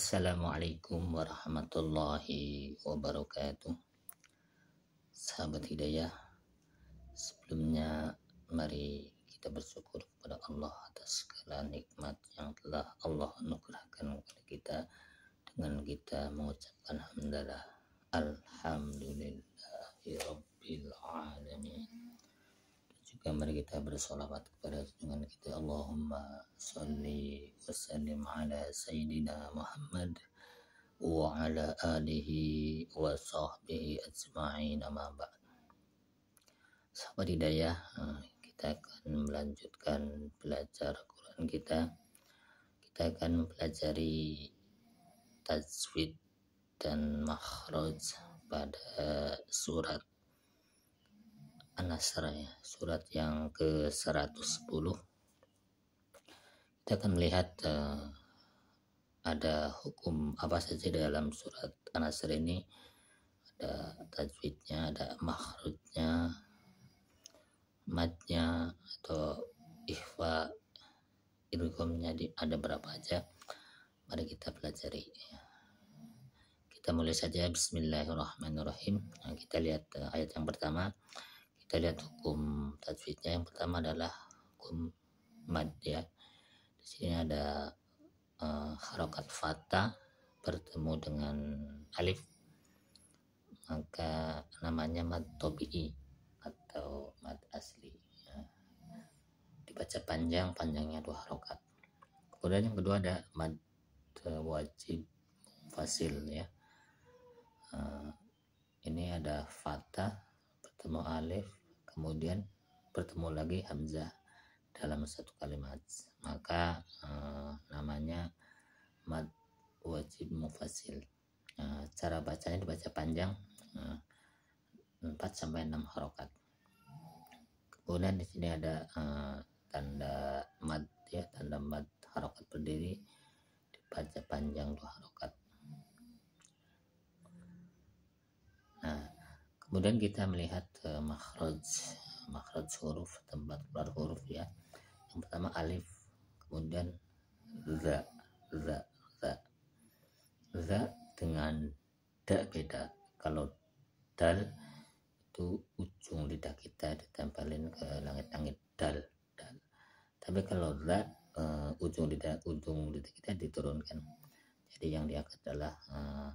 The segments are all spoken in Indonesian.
Assalamualaikum warahmatullahi wabarakatuh Sahabat Hidayah Sebelumnya mari kita bersyukur kepada Allah atas segala nikmat yang telah Allah anugerahkan kepada kita Dengan kita mengucapkan hamdalah Alhamdulillahirrabbilalamin juga mari kita bersolawat kepada dengan kita Allahumma salli wa sallim ala Sayyidina Muhammad wa ala alihi wa sahbihi ajma'in amma ba'd. Sahabat hidayah, eh, kita akan melanjutkan belajar Quran kita. Kita akan mempelajari tajwid dan makhraj pada surat An-Nasr ya, surat yang ke-110 kita akan melihat uh, ada hukum apa saja dalam surat an ini ada tajwidnya ada makhrujnya matnya atau ihwa idghomnya ada berapa aja mari kita pelajari kita mulai saja bismillahirrahmanirrahim nah, kita lihat uh, ayat yang pertama kita lihat hukum tajwidnya yang pertama adalah hukum mad ya di sini ada uh, harokat fata bertemu dengan alif maka namanya mad tobi'i atau mad asli ya. dibaca panjang panjangnya dua harokat kemudian yang kedua ada mad eh, wajib fasil ya uh, ini ada fata bertemu alif kemudian bertemu lagi hamzah dalam satu kalimat maka uh, namanya mad wajib mufasil uh, cara bacanya dibaca panjang uh, eh, 4 sampai 6 harokat kemudian di sini ada uh, tanda mad ya tanda mad harokat berdiri dibaca panjang dua harokat nah kemudian kita melihat eh, makhraj makhraj huruf tempat keluar huruf ya yang pertama alif kemudian za za za za dengan da beda kalau dal itu ujung lidah kita ditempelin ke langit-langit dal dal tapi kalau za uh, ujung lidah ujung lidah kita diturunkan jadi yang diangkat adalah uh,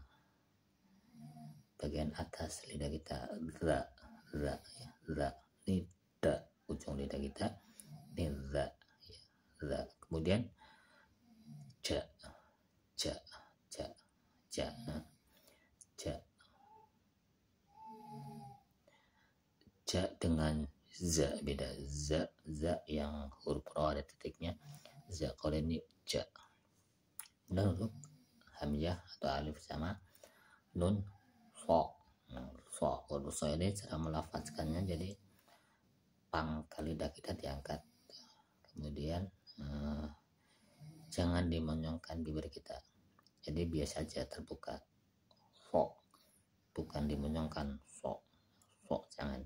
bagian atas lidah kita za za ya za ini da ujung lidah kita ini za ya, za kemudian ja ja ja ja ja ja dengan za beda za za yang huruf ro ada titiknya za kalau ini ja dan huruf hamzah atau alif sama nun fa fa huruf so ini cara melafazkannya jadi pangkal lidah kita diangkat kemudian eh, jangan dimonyongkan bibir kita jadi biasa saja terbuka fok bukan dimonyongkan fok fok jangan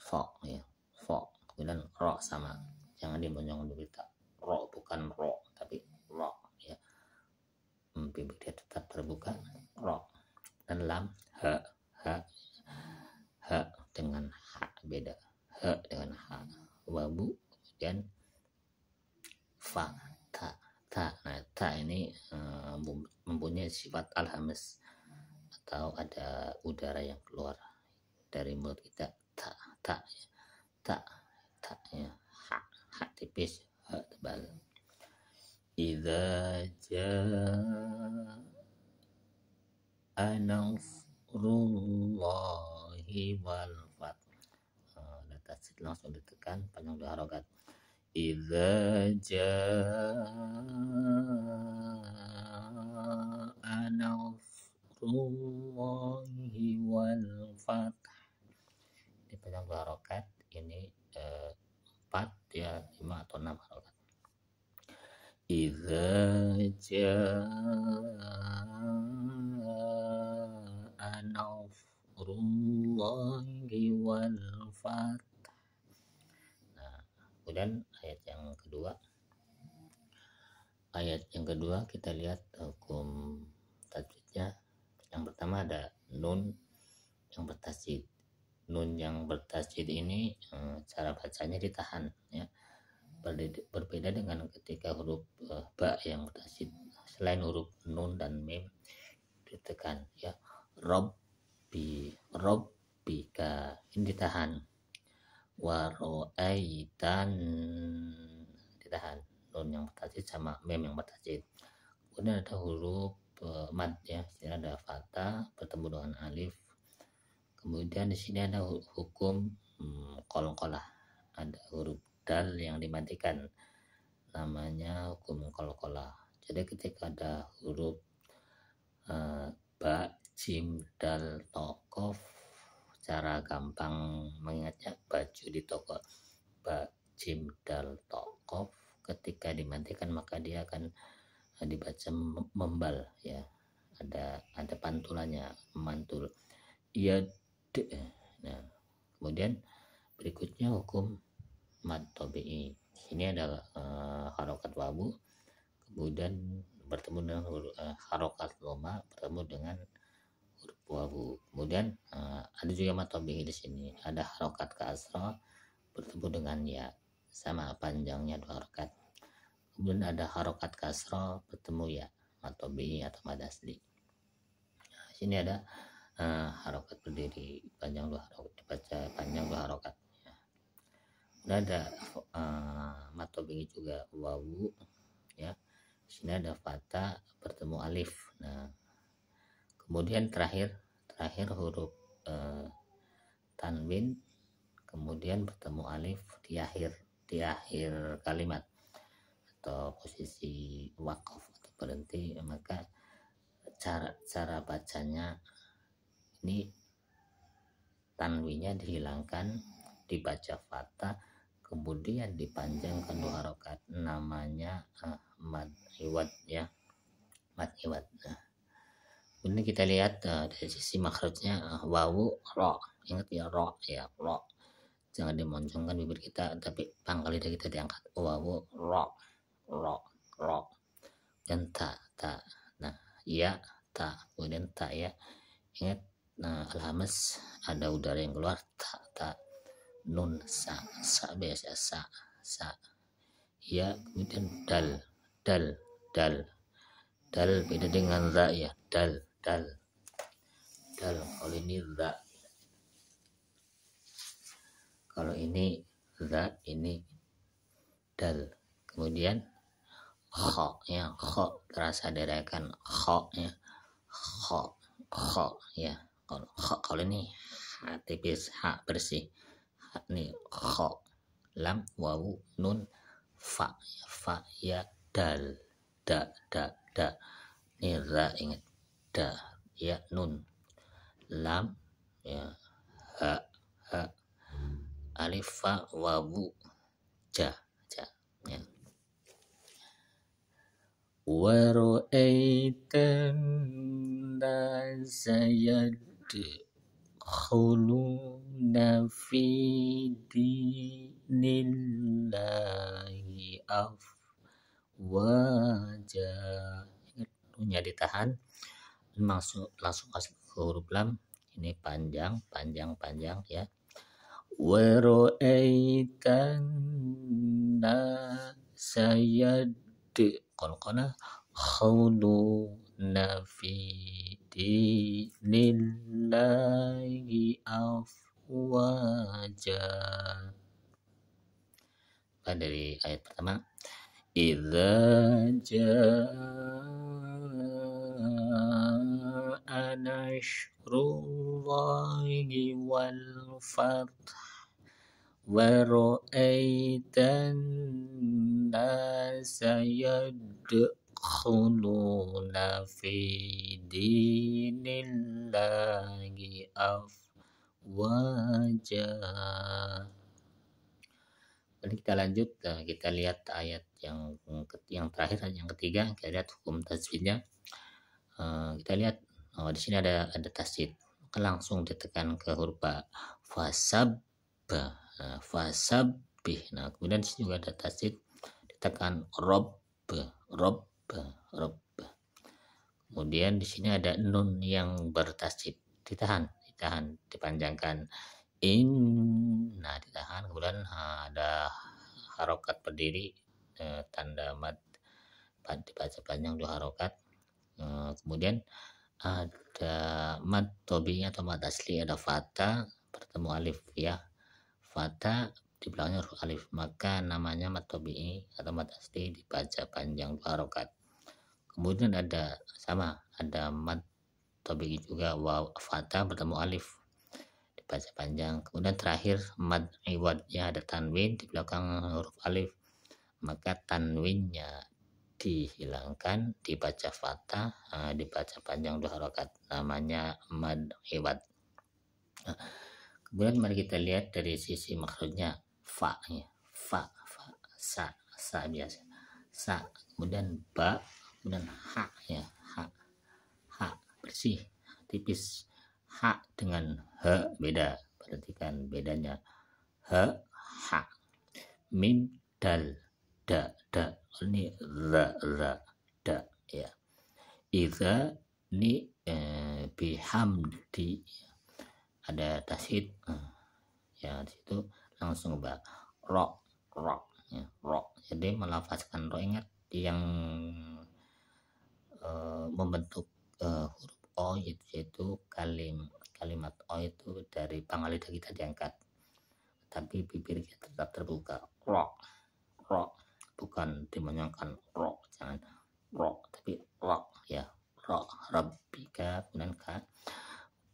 fok ya fok kemudian ro sama jangan dimonyongkan bibir kita ro bukan ro tapi ro ya hmm, bibir dia tetap terbuka ro dan lam ha ha lemes atau ada udara yang keluar dari mulut kita tak tak tak tak ya hak hak tipis hak tebal idza ja anasrullahi wal lantas nah, langsung ditekan panjang dua harokat إذا جاء نصر الله والفتح ini pedang dua ini eh, empat ya lima atau enam roket إذا جاء kita lihat hukum tajwidnya yang pertama ada nun yang bertasjid nun yang bertasjid ini eh, cara bacanya ditahan ya berbeda dengan ketika huruf eh, ba yang bertasjid selain huruf nun dan mim ditekan ya rob bi rob ka ini ditahan waroaitan ditahan nun yang bertasjid sama mem yang bertasjid kemudian ada huruf e, eh, mat ya sini ada fata bertemu dengan alif kemudian di sini ada hukum hmm, kolong kolah ada huruf dal yang dimatikan namanya hukum kolong kolah jadi ketika ada huruf e, ba jim dal tokov, cara gampang mengingatnya baju di toko ba jim dal tokov, ketika dimatikan maka dia akan dibaca membal ya ada ada pantulannya mantul ya de nah kemudian berikutnya hukum mad tobi ini ada uh, eh, harokat wabu kemudian bertemu dengan uh, harokat loma bertemu dengan huruf wabu kemudian uh, ada juga mad tobi di sini ada harokat kasro bertemu dengan ya sama panjangnya dua harokat kemudian ada harokat kasro bertemu ya matobi atau madasli nah, sini ada uh, harokat berdiri panjang dua harokat dibaca panjang dua harokat nah ada uh, matobi juga wawu ya sini ada fata bertemu alif nah kemudian terakhir terakhir huruf uh, tanwin kemudian bertemu alif di akhir di akhir kalimat atau posisi wakaf atau berhenti ya, maka cara cara bacanya ini tanwinya dihilangkan dibaca fatah kemudian dipanjangkan dua rokat namanya uh, eh, mad iwat ya mad iwat nah. Ya. ini kita lihat uh, dari sisi makhrajnya uh, wawu ro. Ingat ya ro ya ro. Jangan dimoncongkan bibir kita tapi pangkal lidah kita diangkat wawu ro ro ro dan ta ta nah ya ta kemudian ta ya ingat nah alhamas ada udara yang keluar ta ta nun sa sa biasa sa sa ya kemudian dal dal dal dal beda dengan ra ya dal dal dal kalau ini ra kalau ini ra ini dal kemudian kho ya kho terasa dadakan kho ya kho kho ya kalau kho kalau ini h tipis ha bersih ha, ini kho lam wawu nun fa fa ya dal da da da ini ra ingat da ya nun lam ya ha ha alif fa wawu ja ja ya ورأيت الناس يدخلون في دين الله أفواجا nya ditahan masuk langsung kasih ke huruf lam ini panjang panjang panjang ya wero eitan saya قلقلة خلونا في دين الله أفواجا dari ayat pertama Idza jaa nasrullahi wal fath ورأيت الناس يدخلون في دين الله أفواجا kita lanjut, eh, kita lihat ayat yang yang terakhir, yang ketiga, kita lihat hukum tasbihnya. Eh, kita lihat oh, di sini ada ada tasbih, langsung ditekan ke huruf fa. Fasab Nah, Nah, kemudian sini juga ada tasdid ditekan rob, rob, rob. Kemudian di sini ada nun yang bertasdid ditahan, ditahan, dipanjangkan in. Nah, ditahan. Kemudian ada harokat berdiri eh, tanda mat dibaca panjang dua harokat eh, kemudian ada mat tobinya atau mat asli ada fata bertemu alif ya mata di belakangnya huruf alif maka namanya mat tabi'i atau mat asli dibaca panjang dua rokat kemudian ada sama ada mat tabi'i juga waw fata bertemu alif dibaca panjang kemudian terakhir mat iwadnya ada tanwin di belakang huruf alif maka tanwinnya dihilangkan dibaca fata eh, dibaca panjang dua rokat namanya mad iwad Kemudian mari kita lihat dari sisi maksudnya fa-nya. Fa, fa, sa, sa biasa. Sa, kemudian ba, kemudian ha ya. Ha, ha bersih, tipis. Ha dengan he beda. Perhatikan bedanya. He, ha. Mim, dal, da, da. Ini la, la, da ya. Iza ni eh, bihamdi ada tasid eh, ya di situ langsung ba ro ro ya ro jadi melafazkan ro ingat yang e, membentuk e, huruf o yaitu, yaitu kalim kalimat o itu dari pangkal lidah kita diangkat tapi bibir kita tetap terbuka ro ro bukan dimenyangkan ro jangan ro tapi ro ya ro rabbika kemudian ka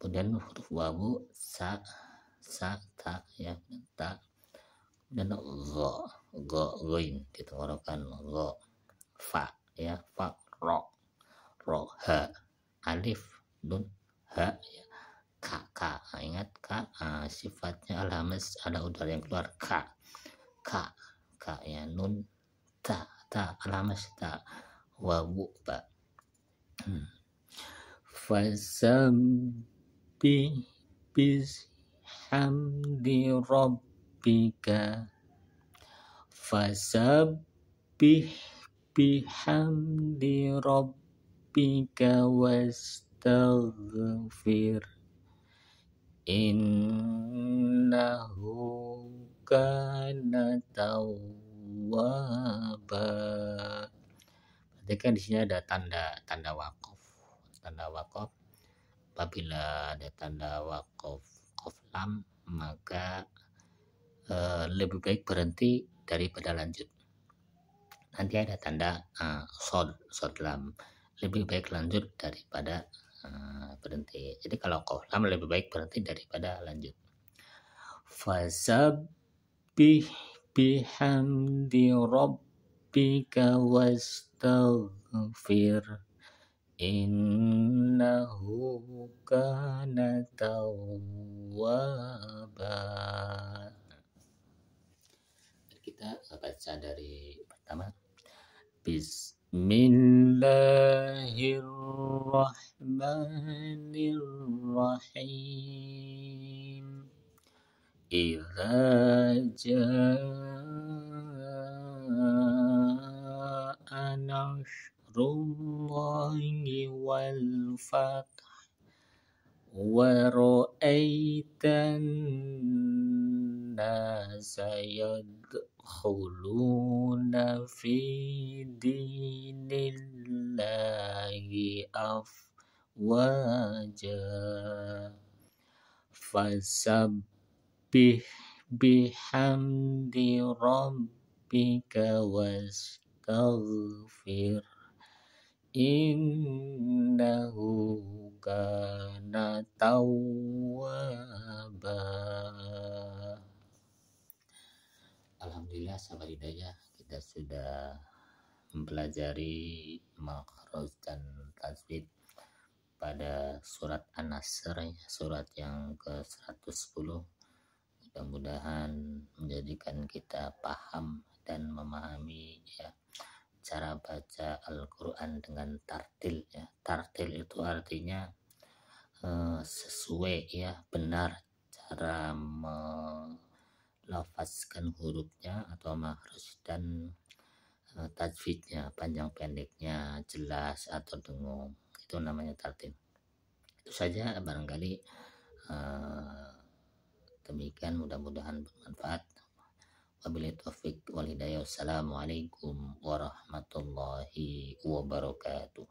kemudian huruf wawu sa sa ta ya ta dan go go goin ngorokan go fa ya fa ro ro ha alif nun ha ya ka ka ingat ka uh, sifatnya alhamis ada udara yang keluar ka ka ka ya nun ta ta alhamis ta wawu ba hmm. fasam bis hamdi rabbika Fasabbih bihamdi rabbika wastaghfir Innahu kana tawwaba Perhatikan di sini ada tanda tanda wakaf. Tanda wakaf apabila ada tanda wakaf koflam maka uh, lebih baik berhenti daripada lanjut nanti ada tanda uh, sod sodlam lebih baik lanjut daripada uh, berhenti jadi kalau lam lebih baik berhenti daripada lanjut fasabih bihamdi rabbika wastaghfir innahu kana tawwaba kita baca dari pertama Bismillahirrahmanirrahim Idza jaa الله والفتح ورأيت الناس يدخلون في دين الله أفواجا فسبح بحمد ربك واستغفر innahu kana tawwaba Alhamdulillah sahabat hidayah kita sudah mempelajari makhraj dan tajwid pada surat An-Nasr ya, surat yang ke-110 mudah-mudahan menjadikan kita paham dan memahami ya cara baca Al-Quran dengan tartil ya tartil itu artinya eh, sesuai ya benar cara melafazkan hurufnya atau makros dan eh, tajwidnya panjang pendeknya jelas atau dengung itu namanya tartil itu saja barangkali eh, demikian mudah-mudahan bermanfaat Wabillahi taufiq walhidayah. Wassalamualaikum warahmatullahi wabarakatuh.